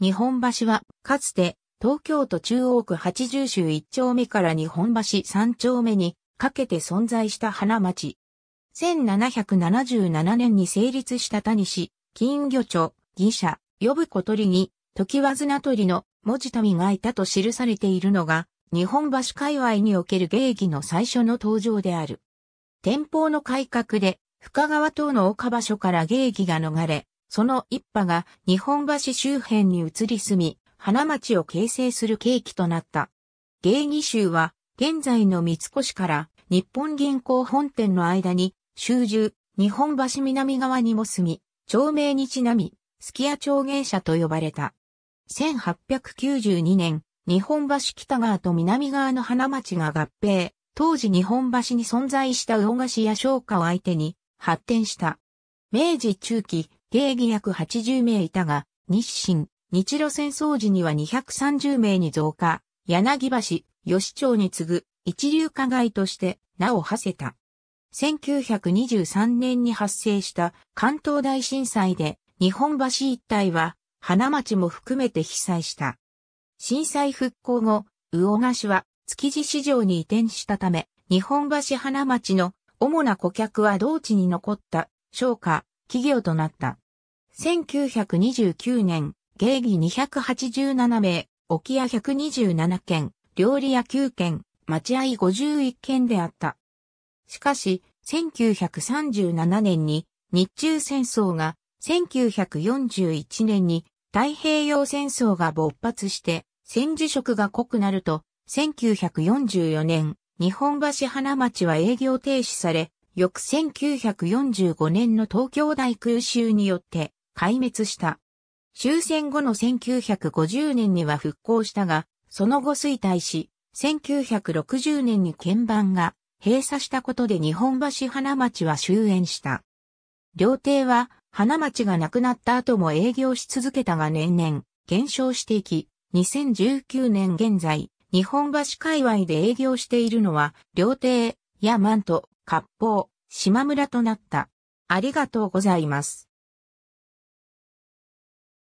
日本橋は、かつて、東京都中央区八十州一丁目から日本橋三丁目にかけて存在した花町。1777年に成立した谷市、金魚町、義社、呼ぶ小鳥に、時わずな鳥の文字とがいたと記されているのが、日本橋界隈における芸妓の最初の登場である。天保の改革で、深川島の岡場所から芸儀が逃れ、その一派が日本橋周辺に移り住み、花町を形成する契機となった。芸妓州は、現在の三越から日本銀行本店の間に、集中、日本橋南側にも住み、町名にちなみ、スキヤ町芸者と呼ばれた。1892年、日本橋北側と南側の花町が合併、当時日本橋に存在した魚菓子や商家を相手に発展した。明治中期、義280名いたが、日清、日露戦争時には230名に増加、柳橋、吉町に次ぐ一流加害として名を馳せた。1923年に発生した関東大震災で日本橋一帯は花町も含めて被災した。震災復興後、魚河市は築地市場に移転したため、日本橋花町の主な顧客は同地に残った商家、企業となった。1929年、芸妓287名、沖屋127件、料理屋9件、待合51件であった。しかし、1937年に日中戦争が、1941年に太平洋戦争が勃発して、戦時色が濃くなると、1944年、日本橋花町は営業停止され、翌1945年の東京大空襲によって壊滅した。終戦後の1950年には復興したが、その後衰退し、1960年に鍵盤が閉鎖したことで日本橋花町は終焉した。料亭は花町が亡くなった後も営業し続けたが年々減少していき、2019年現在、日本橋界隈で営業しているのは、料亭、やマント、割烹、島村となった。ありがとうございます。